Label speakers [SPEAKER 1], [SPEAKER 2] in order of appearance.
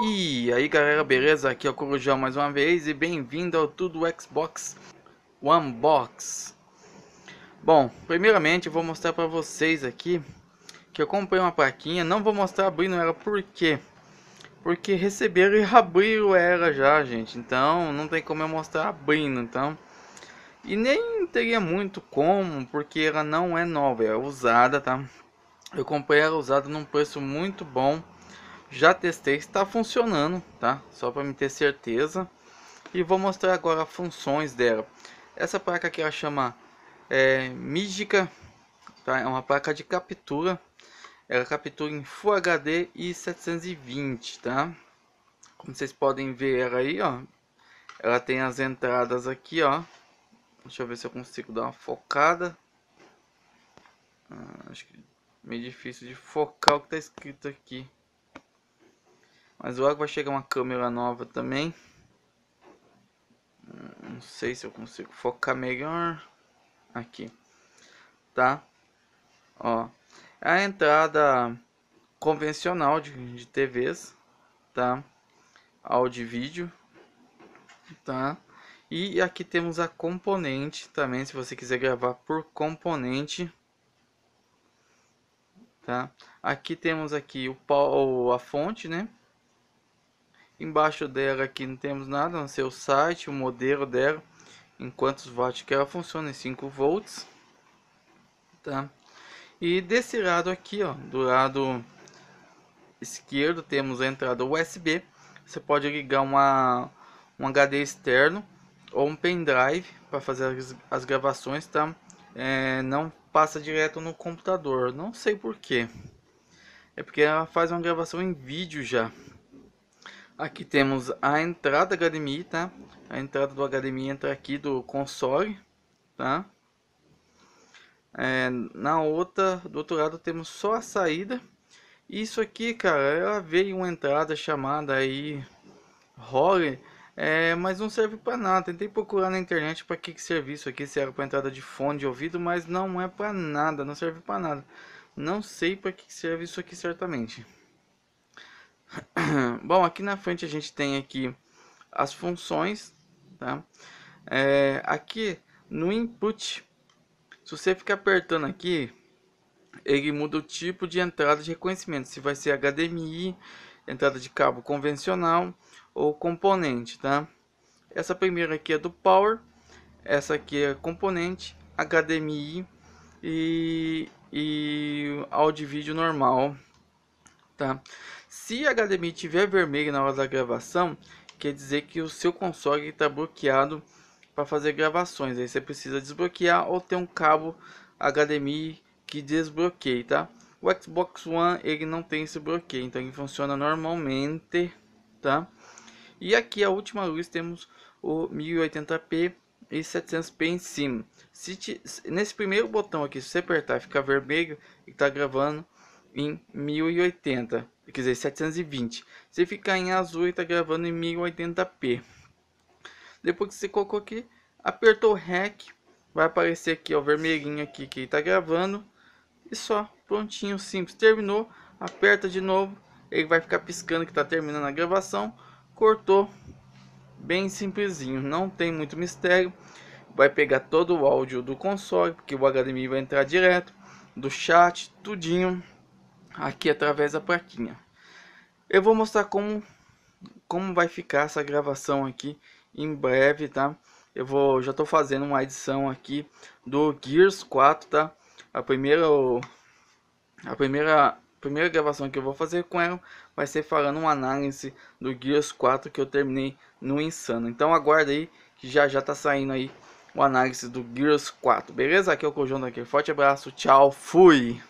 [SPEAKER 1] E aí galera, beleza? Aqui é o Corujão mais uma vez e bem-vindo ao Tudo Xbox One Box. Bom, primeiramente eu vou mostrar pra vocês aqui que eu comprei uma plaquinha, não vou mostrar abrindo ela por quê? Porque receberam e abriram ela já, gente, então não tem como eu mostrar abrindo, então... E nem teria muito como, porque ela não é nova, é usada, tá? Eu comprei ela usada num preço muito bom já testei, está funcionando, tá? Só para me ter certeza. E vou mostrar agora as funções dela. Essa placa aqui ela chama é, Mídica, tá? É uma placa de captura. Ela captura em Full HD e 720, tá? Como vocês podem ver ela aí, ó. Ela tem as entradas aqui, ó. Deixa eu ver se eu consigo dar uma focada. Ah, acho que é meio difícil de focar o que está escrito aqui. Mas logo vai chegar uma câmera nova também. Não sei se eu consigo focar melhor. Aqui. Tá? Ó. É a entrada convencional de, de TVs. Tá? Áudio e vídeo. Tá? E aqui temos a componente também, se você quiser gravar por componente. Tá? Aqui temos aqui o, a fonte, né? Embaixo dela aqui não temos nada, não sei o site, o modelo dela, em quantos watts que ela funciona, em 5 volts, tá? E desse lado aqui, ó, do lado esquerdo temos a entrada USB. Você pode ligar uma um HD externo ou um pendrive para fazer as, as, gravações, tá? É, não passa direto no computador, não sei porquê. É porque ela faz uma gravação em vídeo já, Aqui temos a entrada HDMI, tá? A entrada do HDMI entra aqui do console, tá? É, na outra, do outro lado temos só a saída. Isso aqui, cara, ela veio uma entrada chamada aí Role, é, mas não serve para nada. Tentei procurar na internet para que que serve isso aqui, se era para entrada de fone de ouvido, mas não é para nada, não serve para nada. Não sei para que serve isso aqui certamente. Bom, aqui na frente a gente tem aqui as funções, tá? É, aqui no input, se você ficar apertando aqui, ele muda o tipo de entrada de reconhecimento, se vai ser HDMI, entrada de cabo convencional ou componente, tá? Essa primeira aqui é do power, essa aqui é componente, HDMI e, e áudio e vídeo normal, tá? Se a HDMI tiver vermelho na hora da gravação, quer dizer que o seu console está bloqueado para fazer gravações. Aí você precisa desbloquear ou ter um cabo HDMI que desbloqueie, tá? O Xbox One ele não tem esse bloqueio, então ele funciona normalmente, tá? E aqui a última luz temos o 1080p e 700p em cima. Se te, nesse primeiro botão aqui, se você apertar e ficar vermelho e tá gravando, em 1080, quer dizer, 720. Se ficar em azul, está gravando em 1080p. Depois que você colocou aqui, apertou REC, vai aparecer aqui ó, o vermelhinho aqui que está gravando. E só, prontinho, simples. Terminou, aperta de novo, ele vai ficar piscando que está terminando a gravação. Cortou, bem simplesinho, não tem muito mistério. Vai pegar todo o áudio do console, porque o HDMI vai entrar direto, do chat, tudinho aqui através da plaquinha. Eu vou mostrar como, como vai ficar essa gravação aqui em breve, tá? Eu vou, já estou fazendo uma edição aqui do Gears 4, tá? A primeira, a primeira primeira gravação que eu vou fazer com ela vai ser falando uma análise do Gears 4 que eu terminei no Insano. Então aguarda aí que já já tá saindo aí o análise do Gears 4, beleza? Aqui é o Cojão daqui. Forte abraço, tchau, fui!